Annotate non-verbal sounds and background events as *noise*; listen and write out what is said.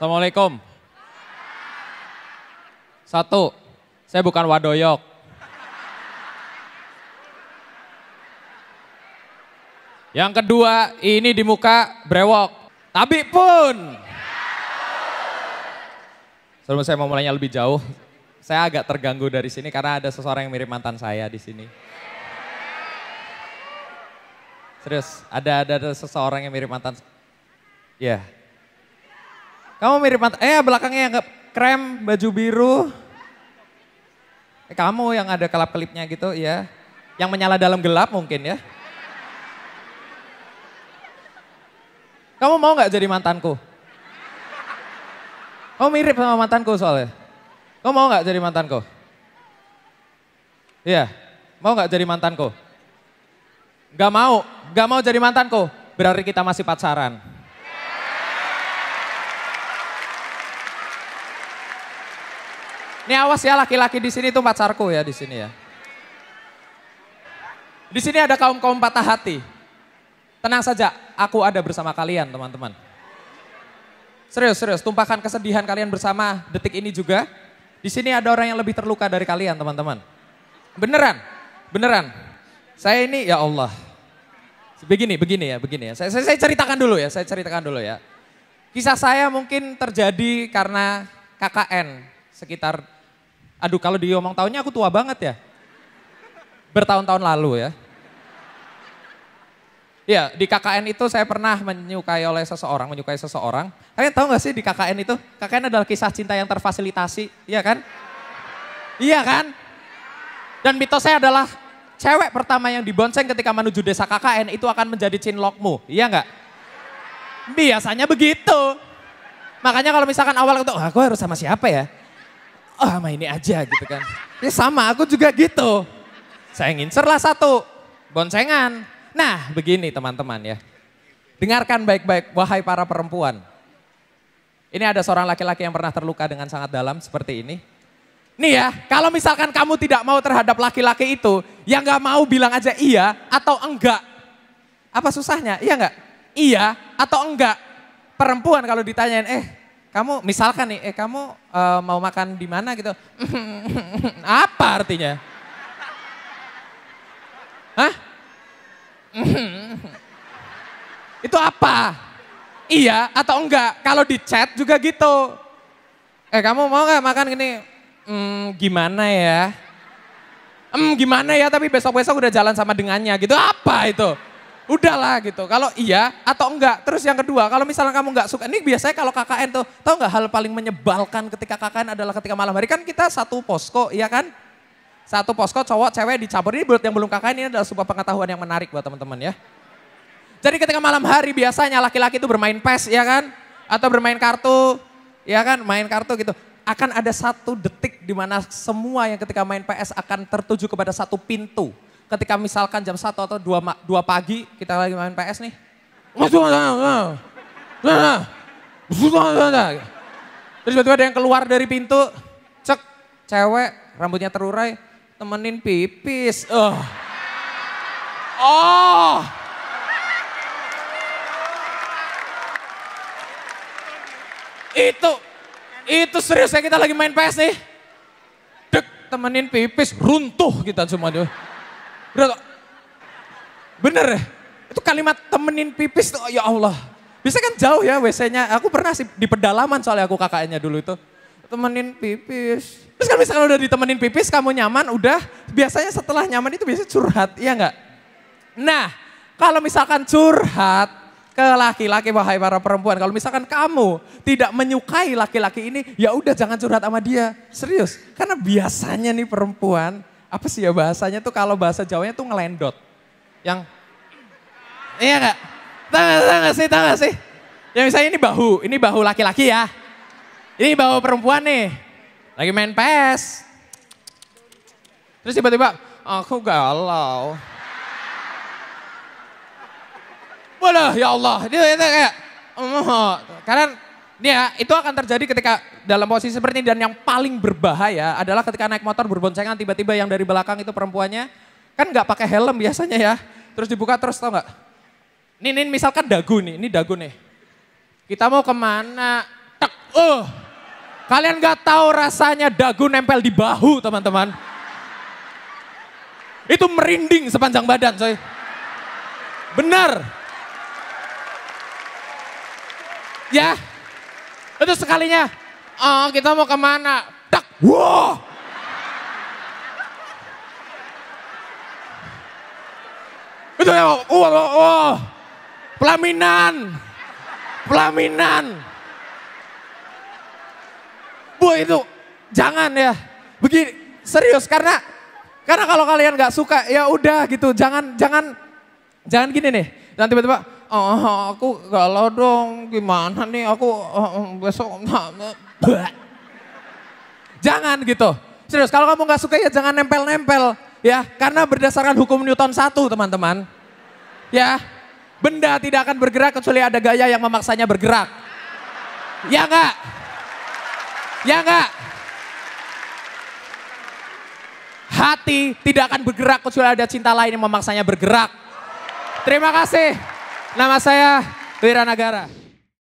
Assalamualaikum. Satu, saya bukan wadoyok. Yang kedua, ini di muka brewok. Tapi pun. Sebelum saya mau mulainya lebih jauh, saya agak terganggu dari sini karena ada seseorang yang mirip mantan saya di sini. Serius, ada ada, ada seseorang yang mirip mantan. Ya. Yeah. Kamu mirip mata, eh belakangnya yang krem, baju biru. Eh, kamu yang ada kelap-kelipnya gitu ya. Yang menyala dalam gelap mungkin ya. Kamu mau gak jadi mantanku? Kamu mirip sama mantanku soalnya. Kamu mau gak jadi mantanku? Iya, mau gak jadi mantanku? Gak mau, gak mau jadi mantanku. Berarti kita masih pacaran. Ini awas ya laki-laki di sini tuh pacarku ya di sini ya. Di sini ada kaum-kaum patah hati. Tenang saja, aku ada bersama kalian teman-teman. Serius, serius, tumpahkan kesedihan kalian bersama detik ini juga. Di sini ada orang yang lebih terluka dari kalian teman-teman. Beneran, beneran. Saya ini, ya Allah. Begini, begini ya, begini ya. Saya, saya, saya ceritakan dulu ya, saya ceritakan dulu ya. Kisah saya mungkin terjadi karena KKN sekitar Aduh kalau diomong tahunnya aku tua banget ya. Bertahun-tahun lalu ya. Ya di KKN itu saya pernah menyukai oleh seseorang, menyukai seseorang. Kalian tahu gak sih di KKN itu? KKN adalah kisah cinta yang terfasilitasi, iya kan? Iya kan? Dan saya adalah cewek pertama yang dibonceng ketika menuju desa KKN itu akan menjadi cinlokmu, iya nggak? Biasanya begitu. Makanya kalau misalkan awal itu, aku harus sama siapa ya? oh sama ini aja gitu kan. Ya sama aku juga gitu. Saya ingin lah satu, boncengan. Nah begini teman-teman ya. Dengarkan baik-baik wahai para perempuan. Ini ada seorang laki-laki yang pernah terluka dengan sangat dalam seperti ini. Nih ya, kalau misalkan kamu tidak mau terhadap laki-laki itu, yang gak mau bilang aja iya atau enggak. Apa susahnya? Iya enggak? Iya atau enggak? Perempuan kalau ditanyain, eh kamu misalkan nih, eh kamu uh, mau makan di mana gitu. *laughs* Apa artinya? Hah? *laughs* Itu apa? Iya atau enggak? Kalau di chat juga gitu. Eh kamu mau nggak makan gini? Hmm, gimana ya? Hmm, gimana ya? Tapi besok-besok udah jalan sama dengannya gitu. Apa itu? udahlah gitu. Kalau iya atau enggak. Terus yang kedua, kalau misalnya kamu enggak suka, ini biasanya kalau KKN tuh, tau enggak hal paling menyebalkan ketika KKN adalah ketika malam hari kan kita satu posko, iya kan? Satu posko cowok cewek dicampur. Ini buat yang belum KKN ini adalah sebuah pengetahuan yang menarik buat teman-teman ya. Jadi ketika malam hari biasanya laki-laki itu bermain pes ya kan? Atau bermain kartu, ya kan? Main kartu gitu. Akan ada satu detik di mana semua yang ketika main PS akan tertuju kepada satu pintu ketika misalkan jam 1 atau 2, 2 pagi kita lagi main PS nih. Terus tiba-tiba ada yang keluar dari pintu, cek, cewek, rambutnya terurai, temenin pipis. oh Oh. Itu, itu serius ya kita lagi main PS nih. Dek, temenin pipis, runtuh kita semua tuh. Udah Bener ya? Itu kalimat temenin pipis tuh, ya Allah. Bisa kan jauh ya WC-nya. Aku pernah sih di pedalaman soalnya aku kakaknya dulu itu. Temenin pipis. Terus kan misalkan udah ditemenin pipis, kamu nyaman, udah. Biasanya setelah nyaman itu biasanya curhat, iya enggak? Nah, kalau misalkan curhat, ke laki-laki wahai para perempuan. Kalau misalkan kamu tidak menyukai laki-laki ini, ya udah jangan curhat sama dia. Serius, karena biasanya nih perempuan apa sih ya bahasanya tuh kalau bahasa Jawanya tuh ngelendot. Yang iya enggak? Tahu enggak sih, tahu sih? Yang misalnya ini bahu, ini bahu laki-laki ya. Ini bahu perempuan nih. Lagi main PS. Terus tiba-tiba, aku galau. Waduh, ya Allah. Dia itu kayak, oh. Mmm, karena Nih ya, itu akan terjadi ketika dalam posisi seperti ini dan yang paling berbahaya adalah ketika naik motor berboncengan tiba-tiba yang dari belakang itu perempuannya kan nggak pakai helm biasanya ya. Terus dibuka terus tau nggak? Nih, nih misalkan dagu nih, ini dagu nih. Kita mau kemana? Tek, uh. Kalian nggak tahu rasanya dagu nempel di bahu teman-teman. Itu merinding sepanjang badan coy. Benar. Ya, itu nah, sekalinya, oh kita mau kemana? Tak, wow. Itu ya, wow, wow, wow. Pelaminan. Pelaminan. Bu itu, jangan ya. Begini, serius karena karena kalau kalian nggak suka ya udah gitu, jangan jangan jangan gini nih. Nanti tiba-tiba oh, aku galau dong, gimana nih aku oh, besok Jangan gitu. Serius, kalau kamu nggak suka ya jangan nempel-nempel ya, karena berdasarkan hukum Newton satu teman-teman. Ya, benda tidak akan bergerak kecuali ada gaya yang memaksanya bergerak. Ya enggak? Ya enggak? Hati tidak akan bergerak kecuali ada cinta lain yang memaksanya bergerak. Terima kasih. Nama saya Wiranagara.